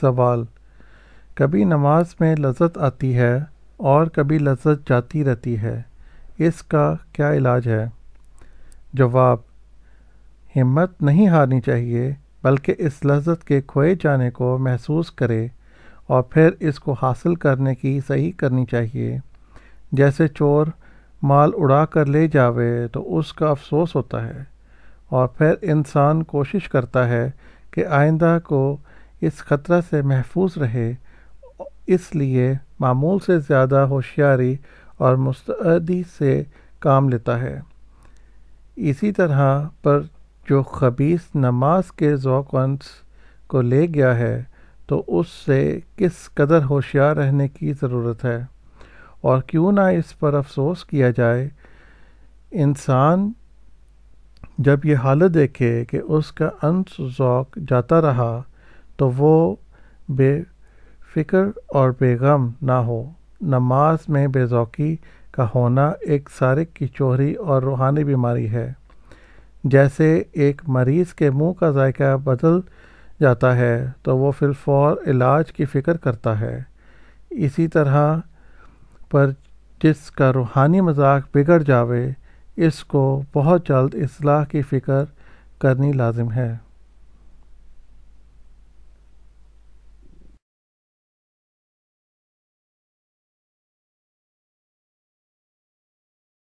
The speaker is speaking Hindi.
सवाल कभी नमाज में लजत आती है और कभी लज़त जाती रहती है इसका क्या इलाज है जवाब हिम्मत नहीं हारनी चाहिए बल्कि इस लजत के खोए जाने को महसूस करे और फिर इसको हासिल करने की सही करनी चाहिए जैसे चोर माल उड़ा कर ले जावे तो उसका अफसोस होता है और फिर इंसान कोशिश करता है कि आइंदा को इस ख़तरा से महफूज रहे इसलिए मामूल से ज़्यादा होशियारी और मुस्तदी से काम लेता है इसी तरह पर जो खबीस नमाज के ज़ौक़ंस को ले गया है तो उससे किस कदर होशियार रहने की ज़रूरत है और क्यों ना इस पर अफसोस किया जाए इंसान जब यह हालत देखे कि उसका अंश जाता रहा तो वो बेफिक्र और बेगम ना हो नमाज में बेजौकी का होना एक सारिक की चोहरी और रूहानी बीमारी है जैसे एक मरीज़ के मुंह का जायका बदल जाता है तो वो फिलफौर इलाज की फ़िक्र करता है इसी तरह पर जिसका रूहानी मजाक बिगड़ जावे इसको बहुत जल्द असलाह की फ़िक्र करनी लाजिम है